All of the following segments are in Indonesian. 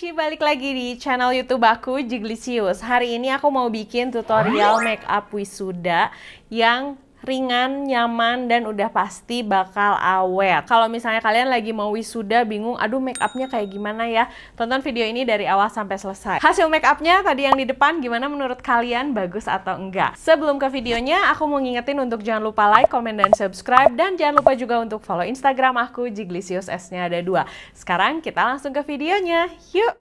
Cici balik lagi di channel YouTube aku Jiglisius. Hari ini aku mau bikin tutorial make up wisuda yang ringan, nyaman, dan udah pasti bakal awet. Kalau misalnya kalian lagi mau wisuda, bingung, aduh make upnya kayak gimana ya? Tonton video ini dari awal sampai selesai. Hasil make upnya tadi yang di depan, gimana menurut kalian? Bagus atau enggak? Sebelum ke videonya, aku mau ngingetin untuk jangan lupa like, comment, dan subscribe. Dan jangan lupa juga untuk follow Instagram aku, Jiglisius S-nya ada dua. Sekarang kita langsung ke videonya. Yuk!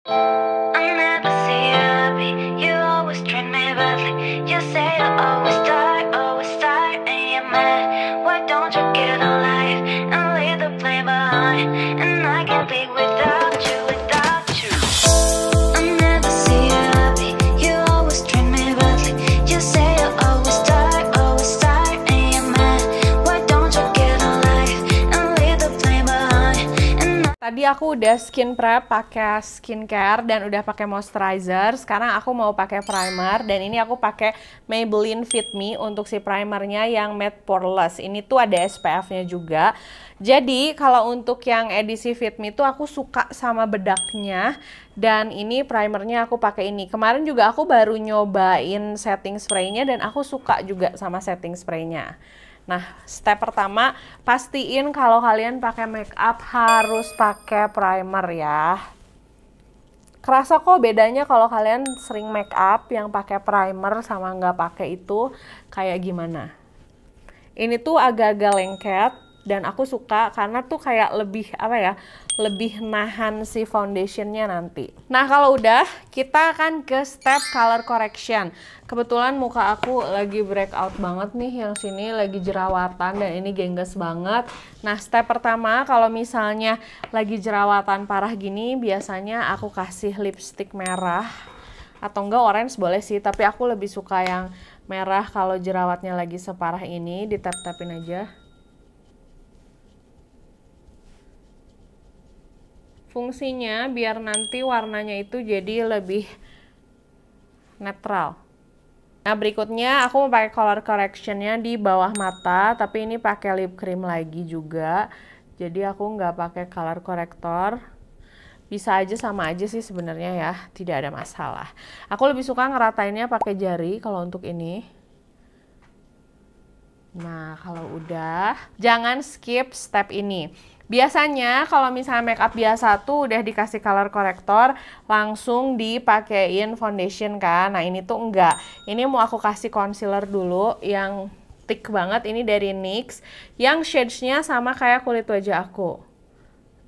you always treat me badly. You say I always die, always die. AM tadi aku udah skin prep pakai skincare dan udah pakai moisturizer. Sekarang aku mau pakai primer dan ini aku pakai Maybelline Fit Me untuk si primernya yang matte poreless. Ini tuh ada SPF-nya juga. Jadi kalau untuk yang edisi Fit Me tuh aku suka sama bedaknya dan ini primernya aku pakai ini. Kemarin juga aku baru nyobain setting spraynya dan aku suka juga sama setting spraynya. Nah, step pertama pastiin kalau kalian pakai make up harus pakai primer ya. Kerasa kok bedanya kalau kalian sering make up yang pakai primer sama nggak pakai itu kayak gimana? Ini tuh agak-agak lengket, dan aku suka karena tuh kayak lebih apa ya lebih nahan si foundationnya nanti nah kalau udah kita akan ke step color correction kebetulan muka aku lagi breakout banget nih yang sini lagi jerawatan dan ini gengges banget nah step pertama kalau misalnya lagi jerawatan parah gini biasanya aku kasih lipstick merah atau enggak orange boleh sih tapi aku lebih suka yang merah kalau jerawatnya lagi separah ini ditap-tapin aja Fungsinya biar nanti warnanya itu jadi lebih netral. Nah, berikutnya aku mau pakai color correctionnya di bawah mata, tapi ini pakai lip cream lagi juga. Jadi aku nggak pakai color corrector. Bisa aja sama aja sih sebenarnya ya, tidak ada masalah. Aku lebih suka ngeratainnya pakai jari kalau untuk ini. Nah, kalau udah, jangan skip step ini. Biasanya kalau misalnya makeup biasa tuh udah dikasih color corrector, langsung dipakein foundation kan. Nah, ini tuh enggak. Ini mau aku kasih concealer dulu yang thick banget ini dari NYX yang shadesnya sama kayak kulit wajah aku.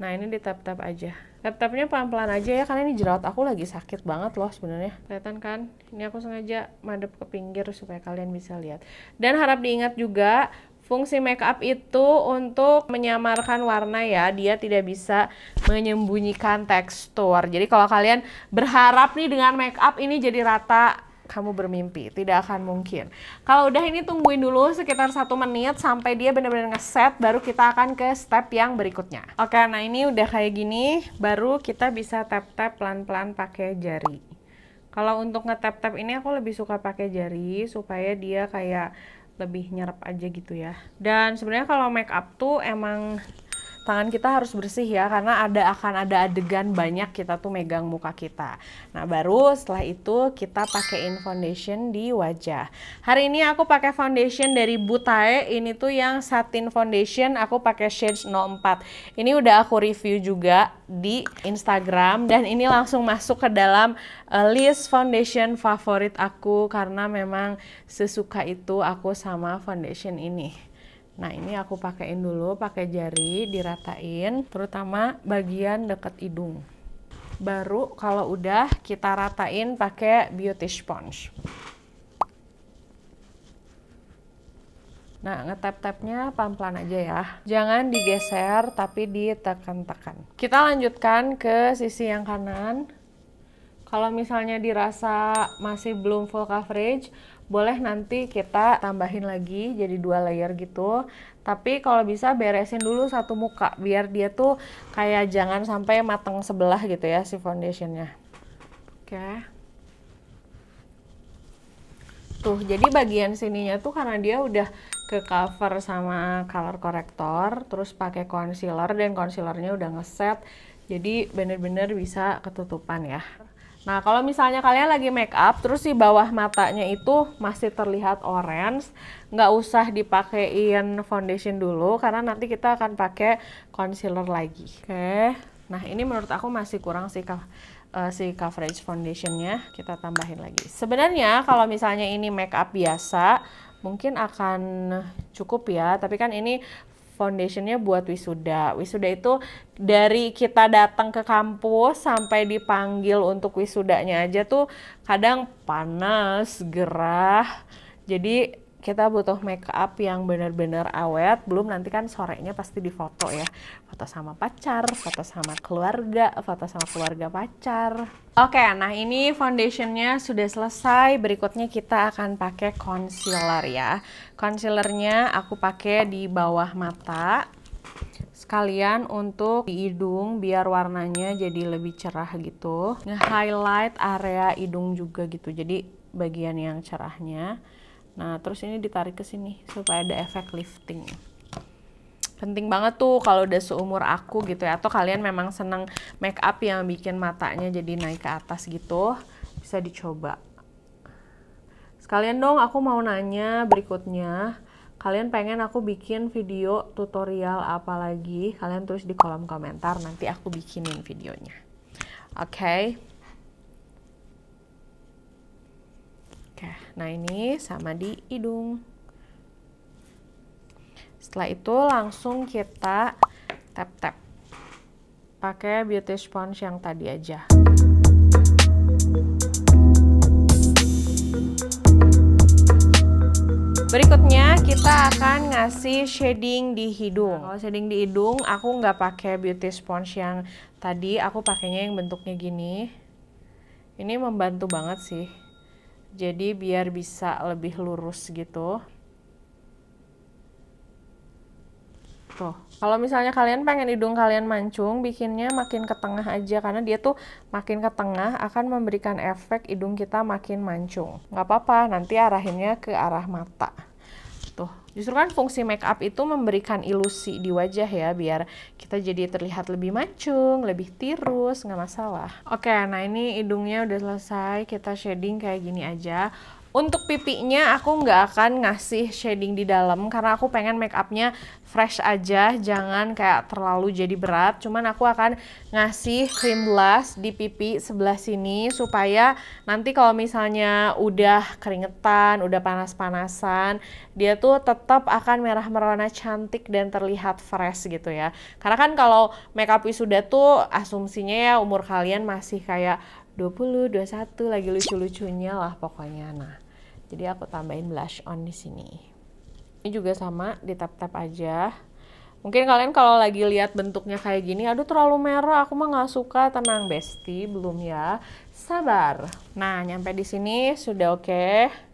Nah, ini ditap tap aja. Tap-tapnya pelan-pelan aja ya karena ini jerawat aku lagi sakit banget loh sebenarnya. Kelihatan kan? Ini aku sengaja madep ke pinggir supaya kalian bisa lihat. Dan harap diingat juga Fungsi make up itu untuk menyamarkan warna ya, dia tidak bisa menyembunyikan tekstur. Jadi kalau kalian berharap nih dengan make up ini jadi rata, kamu bermimpi, tidak akan mungkin. Kalau udah ini tungguin dulu sekitar satu menit sampai dia benar-benar ngeset, baru kita akan ke step yang berikutnya. Oke, nah ini udah kayak gini, baru kita bisa tap-tap pelan-pelan pakai jari. Kalau untuk ngetap-tap ini aku lebih suka pakai jari supaya dia kayak lebih nyerap aja gitu ya. Dan sebenarnya kalau make up tuh emang tangan kita harus bersih ya karena ada akan ada adegan banyak kita tuh megang muka kita. Nah, baru setelah itu kita pakein foundation di wajah. Hari ini aku pakai foundation dari Butae, ini tuh yang satin foundation, aku pakai shades 04. Ini udah aku review juga di Instagram dan ini langsung masuk ke dalam eh, list foundation favorit aku karena memang sesuka itu aku sama foundation ini. Nah ini aku pakaiin dulu pakai jari diratain terutama bagian dekat hidung. Baru kalau udah kita ratain pakai beauty sponge. Nah, ngetap-tapnya pelan-pelan aja ya. Jangan digeser tapi ditekan-tekan. Kita lanjutkan ke sisi yang kanan. Kalau misalnya dirasa masih belum full coverage, boleh nanti kita tambahin lagi jadi dua layer gitu tapi kalau bisa beresin dulu satu muka biar dia tuh kayak jangan sampai mateng sebelah gitu ya si foundationnya oke tuh jadi bagian sininya tuh karena dia udah ke cover sama color corrector terus pakai concealer dan concealernya udah ngeset jadi bener-bener bisa ketutupan ya Nah, kalau misalnya kalian lagi make up, terus si bawah matanya itu masih terlihat orange, nggak usah dipakein foundation dulu, karena nanti kita akan pakai concealer lagi. Oke, okay. nah ini menurut aku masih kurang sih uh, si coverage foundationnya, kita tambahin lagi. Sebenarnya kalau misalnya ini make up biasa, mungkin akan cukup ya, tapi kan ini foundationnya buat wisuda. Wisuda itu dari kita datang ke kampus sampai dipanggil untuk wisudanya aja tuh kadang panas, gerah. Jadi kita butuh make up yang benar-benar awet belum nanti kan sorenya pasti difoto ya foto sama pacar foto sama keluarga foto sama keluarga pacar oke okay, nah ini foundationnya sudah selesai berikutnya kita akan pakai concealer ya concealernya aku pakai di bawah mata sekalian untuk di hidung biar warnanya jadi lebih cerah gitu nge-highlight area hidung juga gitu jadi bagian yang cerahnya Nah, terus ini ditarik ke sini supaya ada efek lifting. Penting banget tuh kalau udah seumur aku gitu ya. Atau kalian memang seneng make up yang bikin matanya jadi naik ke atas gitu, bisa dicoba. Sekalian dong aku mau nanya berikutnya, kalian pengen aku bikin video tutorial apa lagi? Kalian tulis di kolom komentar, nanti aku bikinin videonya. Oke. Okay. Oke, nah ini sama di hidung. Setelah itu langsung kita tap-tap. Pakai beauty sponge yang tadi aja. Berikutnya kita akan ngasih shading di hidung. kalau shading di hidung aku nggak pakai beauty sponge yang tadi, aku pakainya yang bentuknya gini. Ini membantu banget sih jadi biar bisa lebih lurus gitu tuh kalau misalnya kalian pengen hidung kalian mancung bikinnya makin ke tengah aja karena dia tuh makin ke tengah akan memberikan efek hidung kita makin mancung nggak apa-apa nanti arahinnya ke arah mata Justru kan fungsi make up itu memberikan ilusi di wajah ya, biar kita jadi terlihat lebih mancung, lebih tirus, nggak masalah. Oke, nah ini hidungnya udah selesai, kita shading kayak gini aja. Untuk pipinya aku nggak akan ngasih shading di dalam karena aku pengen make upnya fresh aja, jangan kayak terlalu jadi berat. Cuman aku akan ngasih cream blush di pipi sebelah sini supaya nanti kalau misalnya udah keringetan, udah panas-panasan, dia tuh tetap akan merah merona cantik dan terlihat fresh gitu ya. Karena kan kalau make up wisuda tuh asumsinya ya umur kalian masih kayak 20, 21 lagi lucu-lucunya lah pokoknya. Nah, jadi aku tambahin blush on di sini ini juga sama di tap tap aja mungkin kalian kalau lagi lihat bentuknya kayak gini aduh terlalu merah aku mah nggak suka tenang bestie belum ya sabar nah nyampe di sini sudah oke okay.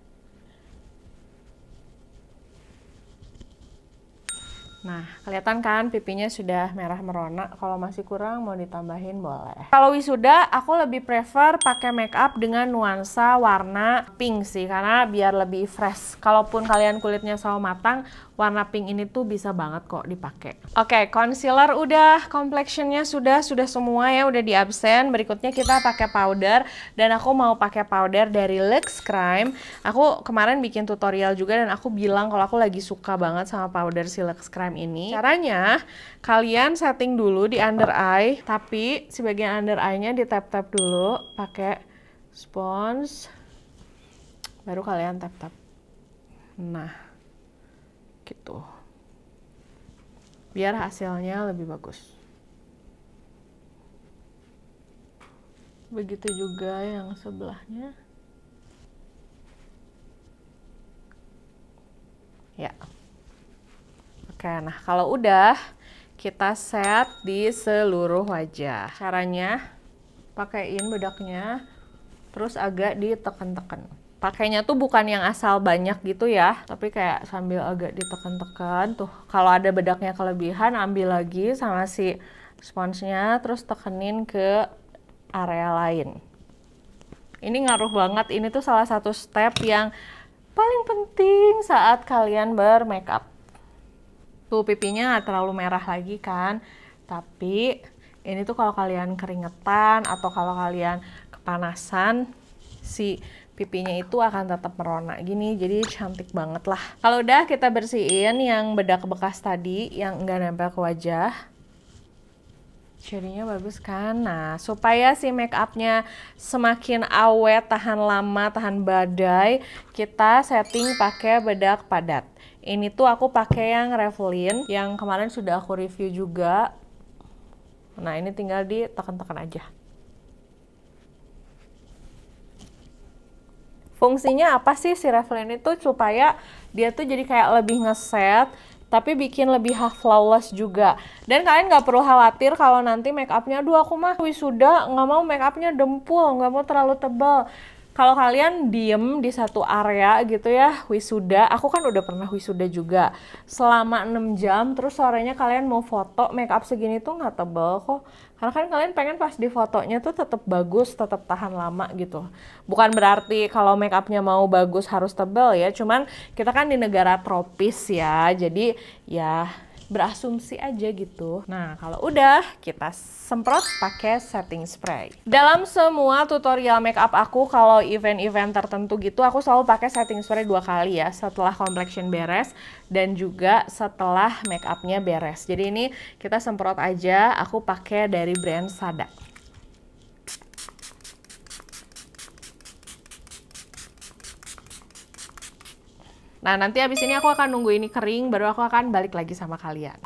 Nah, kelihatan kan pipinya sudah merah merona. Kalau masih kurang mau ditambahin boleh. Kalau wisuda, aku lebih prefer pakai make up dengan nuansa warna pink sih karena biar lebih fresh. Kalaupun kalian kulitnya sawo matang, warna pink ini tuh bisa banget kok dipakai. Oke, okay, concealer udah, complexionnya sudah, sudah semua ya, udah di absen. Berikutnya kita pakai powder, dan aku mau pakai powder dari Lux Crime. Aku kemarin bikin tutorial juga, dan aku bilang kalau aku lagi suka banget sama powder si Lux Crime ini. Caranya, kalian setting dulu di under eye, tapi si bagian under eye-nya di tap-tap dulu pakai spons, baru kalian tap-tap. Nah, gitu biar hasilnya lebih bagus begitu juga yang sebelahnya ya oke nah kalau udah kita set di seluruh wajah caranya pakaiin bedaknya terus agak ditekan-tekan pakainya tuh bukan yang asal banyak gitu ya tapi kayak sambil agak ditekan-tekan tuh kalau ada bedaknya kelebihan ambil lagi sama si sponsnya terus tekenin ke area lain ini ngaruh banget ini tuh salah satu step yang paling penting saat kalian bermakeup tuh pipinya gak terlalu merah lagi kan tapi ini tuh kalau kalian keringetan atau kalau kalian kepanasan si pipinya itu akan tetap merona gini jadi cantik banget lah kalau udah kita bersihin yang bedak bekas tadi yang nggak nempel ke wajah jadinya bagus kan nah supaya si make upnya semakin awet tahan lama tahan badai kita setting pakai bedak padat ini tuh aku pakai yang Revlon yang kemarin sudah aku review juga nah ini tinggal ditekan-tekan aja fungsinya apa sih si Revlon itu supaya dia tuh jadi kayak lebih ngeset tapi bikin lebih half flawless juga dan kalian nggak perlu khawatir kalau nanti make upnya aduh aku mah wisuda nggak mau make upnya dempul nggak mau terlalu tebal kalau kalian diem di satu area gitu ya wisuda aku kan udah pernah wisuda juga selama 6 jam terus sorenya kalian mau foto make up segini tuh nggak tebel kok karena kan kalian pengen pas di fotonya tuh tetap bagus, tetap tahan lama gitu. Bukan berarti kalau make upnya mau bagus harus tebel ya, cuman kita kan di negara tropis ya, jadi ya berasumsi aja gitu. Nah, kalau udah kita semprot pakai setting spray. Dalam semua tutorial makeup aku kalau event-event tertentu gitu aku selalu pakai setting spray dua kali ya, setelah complexion beres dan juga setelah makeupnya beres. Jadi ini kita semprot aja, aku pakai dari brand Sada. Nah, nanti abis ini aku akan nunggu ini kering, baru aku akan balik lagi sama kalian.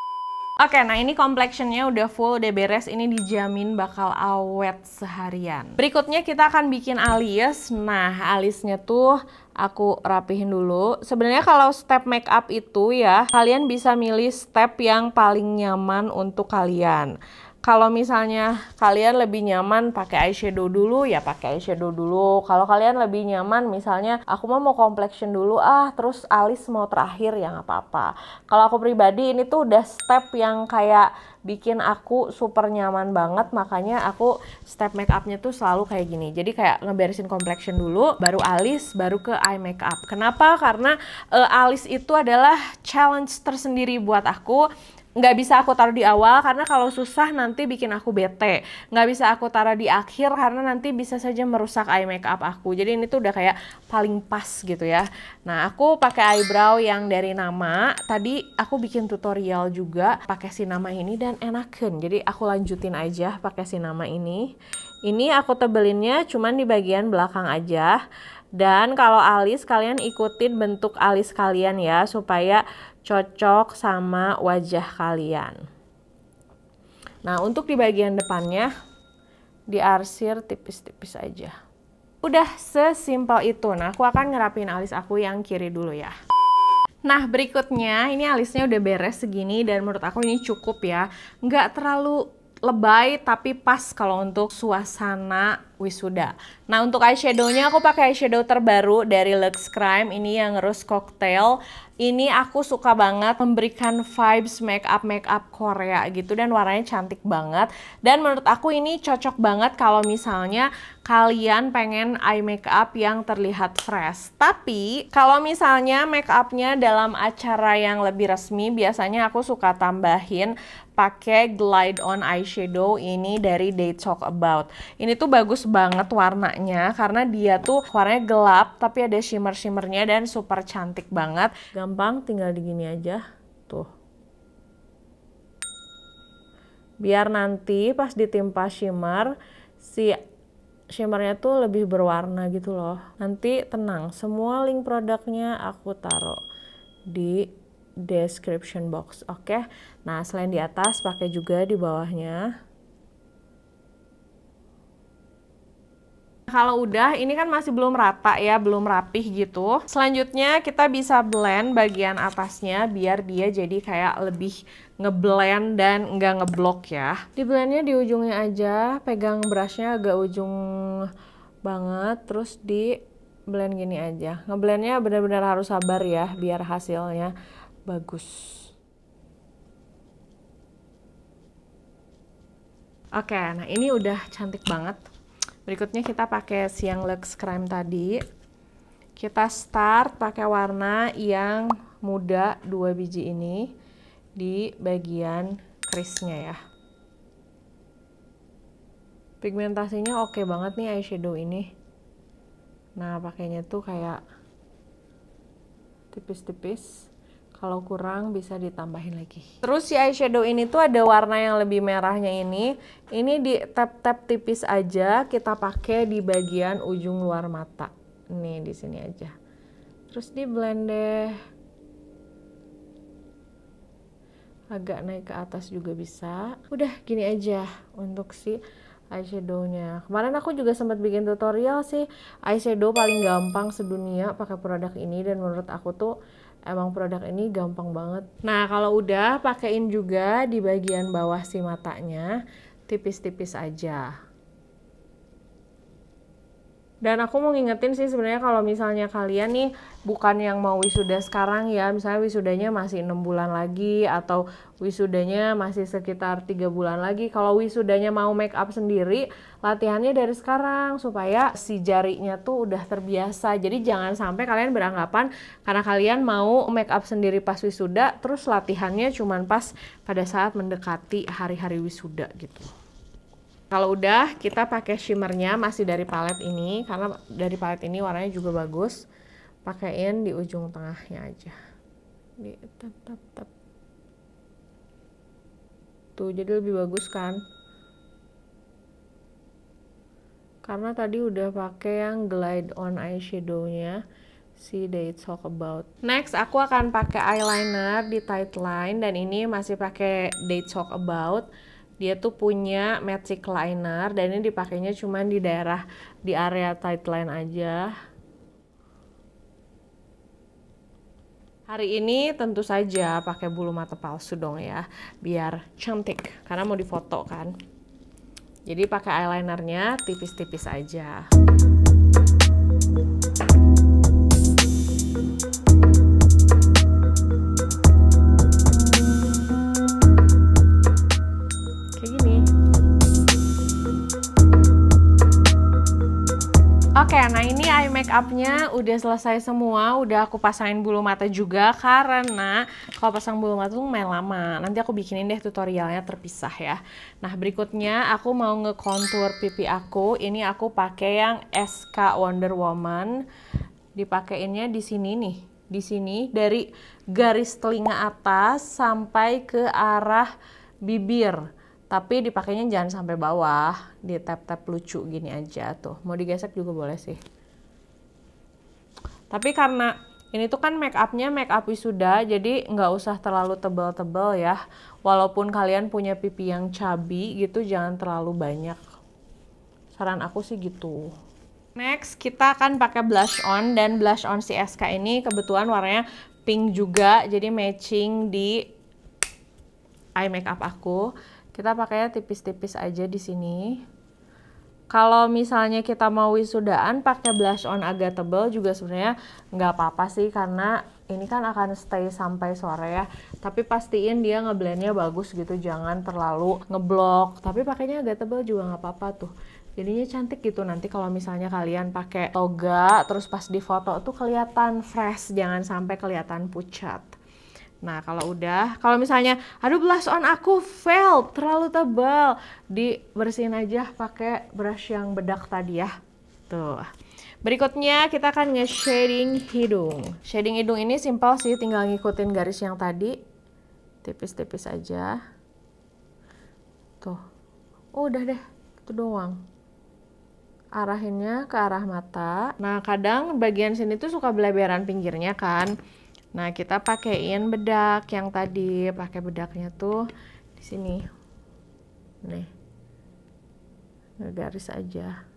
Oke, nah ini complexionnya udah full, udah beres. Ini dijamin bakal awet seharian. Berikutnya kita akan bikin alis. Nah, alisnya tuh aku rapihin dulu. Sebenarnya kalau step makeup itu ya, kalian bisa milih step yang paling nyaman untuk kalian kalau misalnya kalian lebih nyaman pakai eyeshadow dulu ya pakai eyeshadow dulu kalau kalian lebih nyaman misalnya aku mau mau complexion dulu ah terus alis mau terakhir ya apa-apa kalau aku pribadi ini tuh udah step yang kayak bikin aku super nyaman banget makanya aku step make upnya tuh selalu kayak gini jadi kayak ngeberesin complexion dulu baru alis baru ke eye makeup. kenapa karena uh, alis itu adalah challenge tersendiri buat aku nggak bisa aku taruh di awal karena kalau susah nanti bikin aku bete nggak bisa aku taruh di akhir karena nanti bisa saja merusak eye makeup aku jadi ini tuh udah kayak paling pas gitu ya nah aku pakai eyebrow yang dari nama tadi aku bikin tutorial juga pakai si nama ini dan enakan jadi aku lanjutin aja pakai si nama ini ini aku tebelinnya cuman di bagian belakang aja dan kalau alis kalian ikutin bentuk alis kalian ya supaya cocok sama wajah kalian. Nah, untuk di bagian depannya diarsir tipis-tipis aja. Udah sesimpel itu. Nah, aku akan ngerapin alis aku yang kiri dulu ya. Nah, berikutnya ini alisnya udah beres segini dan menurut aku ini cukup ya. Nggak terlalu lebay tapi pas kalau untuk suasana wisuda. Nah untuk eyeshadownya aku pakai eyeshadow terbaru dari Lux Crime ini yang Rose Cocktail. Ini aku suka banget memberikan vibes makeup makeup Korea gitu dan warnanya cantik banget. Dan menurut aku ini cocok banget kalau misalnya kalian pengen eye makeup yang terlihat fresh. Tapi kalau misalnya makeupnya dalam acara yang lebih resmi biasanya aku suka tambahin pakai Glide On Eyeshadow ini dari They Talk About. Ini tuh bagus banget warnanya karena dia tuh warnanya gelap tapi ada shimmer-shimmernya dan super cantik banget. Gampang tinggal digini aja. Tuh biar nanti pas ditimpa shimmer si shimmernya tuh lebih berwarna gitu loh nanti tenang semua link produknya aku taruh di description box. Oke. Okay? Nah, selain di atas pakai juga di bawahnya. Kalau udah, ini kan masih belum rata ya, belum rapih gitu. Selanjutnya kita bisa blend bagian atasnya biar dia jadi kayak lebih ngeblend dan nggak ngeblok ya. Di blendnya di ujungnya aja, pegang brushnya agak ujung banget, terus di blend gini aja. Ngeblendnya benar-benar harus sabar ya biar hasilnya bagus. Oke, nah ini udah cantik banget. Berikutnya kita pakai siang Lux Crime tadi. Kita start pakai warna yang muda dua biji ini di bagian krisnya ya. Pigmentasinya oke okay banget nih eyeshadow ini. Nah, pakainya tuh kayak tipis-tipis. Kalau kurang bisa ditambahin lagi. Terus si eyeshadow ini tuh ada warna yang lebih merahnya ini. Ini di tap-tap tipis aja kita pakai di bagian ujung luar mata. Nih di sini aja. Terus di blend deh. Agak naik ke atas juga bisa. Udah gini aja untuk si eyeshadownya kemarin aku juga sempat bikin tutorial sih eyeshadow paling gampang sedunia pakai produk ini dan menurut aku tuh emang produk ini gampang banget. Nah, kalau udah pakein juga di bagian bawah si matanya tipis-tipis aja. Dan aku mau ngingetin sih sebenarnya kalau misalnya kalian nih bukan yang mau wisuda sekarang ya, misalnya wisudanya masih enam bulan lagi atau wisudanya masih sekitar tiga bulan lagi. Kalau wisudanya mau make up sendiri, latihannya dari sekarang supaya si jarinya tuh udah terbiasa. Jadi jangan sampai kalian beranggapan karena kalian mau make up sendiri pas wisuda, terus latihannya cuman pas pada saat mendekati hari-hari wisuda gitu. Kalau udah, kita pakai shimmernya masih dari palet ini, karena dari palet ini warnanya juga bagus. Pakaiin di ujung tengahnya aja. Di, tap, tap, tap. Tuh, jadi lebih bagus kan? Karena tadi udah pakai yang glide on eyeshadownya si they talk about. Next, aku akan pakai eyeliner di tight line dan ini masih pakai they talk about dia tuh punya magic liner dan ini dipakainya cuma di daerah di area line aja Hari ini tentu saja pakai bulu mata palsu dong ya, biar cantik karena mau difoto kan. Jadi pakai eyelinernya tipis-tipis aja. Oke, okay, nah ini eye makeupnya udah selesai semua, udah aku pasangin bulu mata juga karena kalau pasang bulu mata tuh main lama. Nanti aku bikinin deh tutorialnya terpisah ya. Nah berikutnya aku mau ngekontur pipi aku. Ini aku pakai yang SK Wonder Woman. Dipakeinnya di sini nih, di sini dari garis telinga atas sampai ke arah bibir tapi dipakainya jangan sampai bawah di tap tap lucu gini aja tuh mau digesek juga boleh sih tapi karena ini tuh kan make upnya make up wisuda jadi nggak usah terlalu tebel-tebel ya walaupun kalian punya pipi yang cabi gitu jangan terlalu banyak saran aku sih gitu Next, kita akan pakai blush on dan blush on si SK ini kebetulan warnanya pink juga, jadi matching di eye makeup aku. Kita pakainya tipis-tipis aja di sini. Kalau misalnya kita mau wisudaan pakai blush on agak tebal juga sebenarnya nggak apa-apa sih karena ini kan akan stay sampai sore ya. Tapi pastiin dia ngeblendnya bagus gitu, jangan terlalu ngeblok. Tapi pakainya agak tebal juga nggak apa-apa tuh jadinya cantik gitu nanti kalau misalnya kalian pakai toga terus pas difoto tuh kelihatan fresh jangan sampai kelihatan pucat Nah, kalau udah, kalau misalnya, aduh blush on aku fail, terlalu tebal, dibersihin aja pakai brush yang bedak tadi ya. Tuh. Berikutnya kita akan nge-shading hidung. Shading hidung ini simpel sih, tinggal ngikutin garis yang tadi. Tipis-tipis aja. Tuh. Oh, udah deh, itu doang. Arahinnya ke arah mata. Nah, kadang bagian sini tuh suka beleberan pinggirnya kan. Nah, kita pakaiin bedak yang tadi, pakai bedaknya tuh di sini. Nih. Garis aja.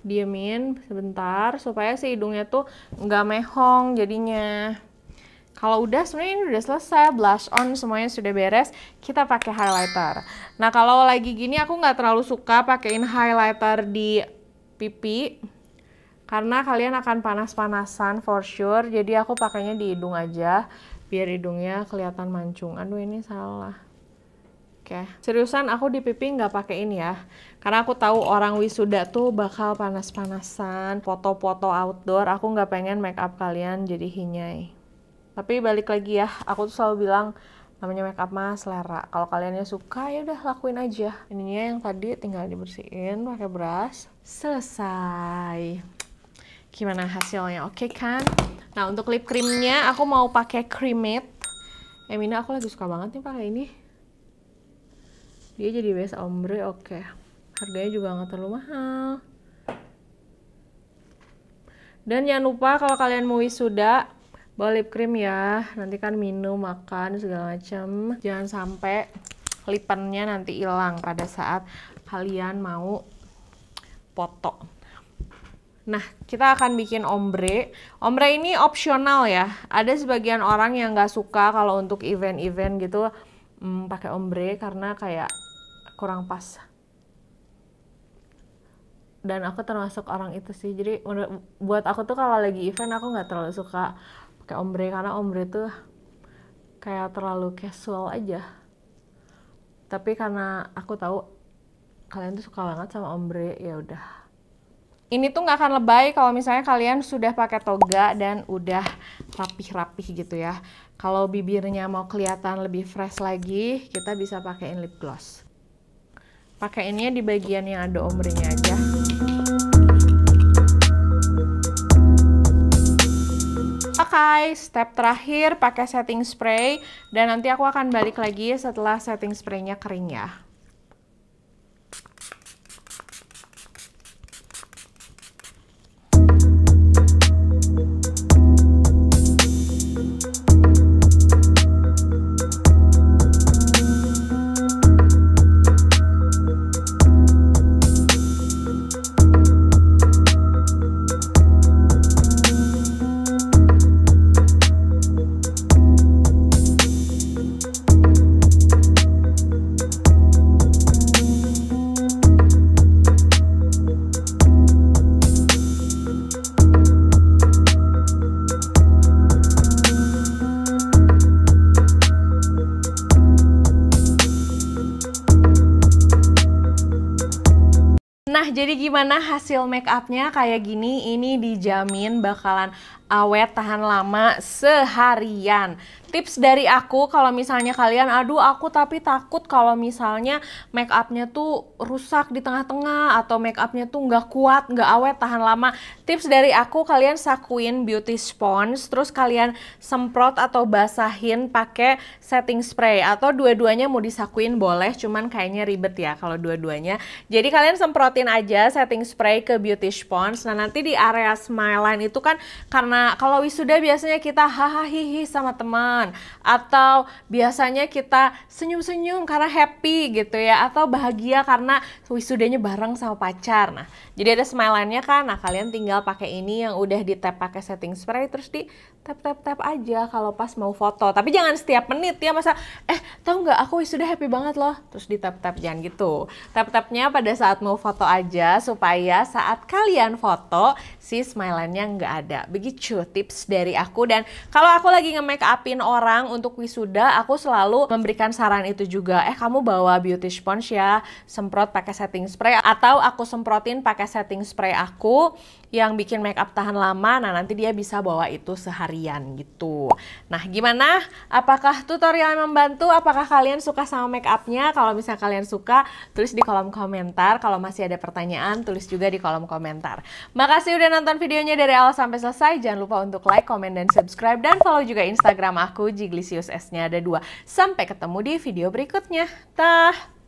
Diemin sebentar supaya si hidungnya tuh nggak mehong jadinya. Kalau udah sebenarnya ini udah selesai, blush on semuanya sudah beres, kita pakai highlighter. Nah, kalau lagi gini aku nggak terlalu suka pakaiin highlighter di pipi karena kalian akan panas-panasan for sure jadi aku pakainya di hidung aja biar hidungnya kelihatan mancung aduh ini salah oke okay. seriusan aku di pipi nggak pakein ya karena aku tahu orang wisuda tuh bakal panas-panasan foto-foto outdoor aku nggak pengen make up kalian jadi hinyai tapi balik lagi ya aku tuh selalu bilang namanya make up mas selera kalau kaliannya suka ya udah lakuin aja ininya yang tadi tinggal dibersihin pakai brush selesai gimana hasilnya oke okay, kan nah untuk lip creamnya aku mau pakai cremate Emina aku lagi suka banget nih pakai ini dia jadi base ombre oke okay. harganya juga nggak terlalu mahal dan jangan lupa kalau kalian mau wisuda bawa lip cream ya nanti kan minum makan segala macam jangan sampai lipennya nanti hilang pada saat kalian mau foto Nah, kita akan bikin ombre. Ombre ini opsional ya. Ada sebagian orang yang nggak suka kalau untuk event-event gitu hmm, pakai ombre karena kayak kurang pas. Dan aku termasuk orang itu sih. Jadi buat aku tuh kalau lagi event aku nggak terlalu suka pakai ombre karena ombre tuh kayak terlalu casual aja. Tapi karena aku tahu kalian tuh suka banget sama ombre, ya udah ini tuh nggak akan lebay kalau misalnya kalian sudah pakai toga dan udah rapih-rapih gitu ya. Kalau bibirnya mau kelihatan lebih fresh lagi, kita bisa pakaiin lip gloss. Pakaiinnya di bagian yang ada ombrenya aja. Oke, step terakhir pakai setting spray dan nanti aku akan balik lagi setelah setting spraynya kering ya. gimana hasil make upnya kayak gini ini dijamin bakalan awet, tahan lama seharian. Tips dari aku kalau misalnya kalian, aduh aku tapi takut kalau misalnya make upnya tuh rusak di tengah-tengah atau make upnya tuh nggak kuat, nggak awet, tahan lama. Tips dari aku kalian sakuin beauty sponge, terus kalian semprot atau basahin pakai setting spray atau dua-duanya mau disakuin boleh, cuman kayaknya ribet ya kalau dua-duanya. Jadi kalian semprotin aja setting spray ke beauty sponge. Nah nanti di area smile line itu kan karena Nah, kalau wisuda biasanya kita hahaha sama teman atau biasanya kita senyum-senyum karena happy gitu ya atau bahagia karena wisudanya bareng sama pacar. Nah, jadi ada smile nya kan. Nah, kalian tinggal pakai ini yang udah di tap pakai setting spray terus di tap tap tap aja kalau pas mau foto tapi jangan setiap menit ya masa eh tau nggak aku sudah happy banget loh terus di tap tap jangan gitu tap tapnya pada saat mau foto aja supaya saat kalian foto si nya nggak ada begitu tips dari aku dan kalau aku lagi nge make upin orang untuk wisuda aku selalu memberikan saran itu juga eh kamu bawa beauty sponge ya semprot pakai setting spray atau aku semprotin pakai setting spray aku yang bikin makeup tahan lama. Nah, nanti dia bisa bawa itu seharian gitu. Nah, gimana? Apakah tutorial membantu? Apakah kalian suka sama makeupnya? Kalau misalnya kalian suka, tulis di kolom komentar. Kalau masih ada pertanyaan, tulis juga di kolom komentar. Makasih udah nonton videonya dari awal sampai selesai. Jangan lupa untuk like, komen, dan subscribe. Dan follow juga Instagram aku, Jiglisius S-nya ada dua. Sampai ketemu di video berikutnya. Tah!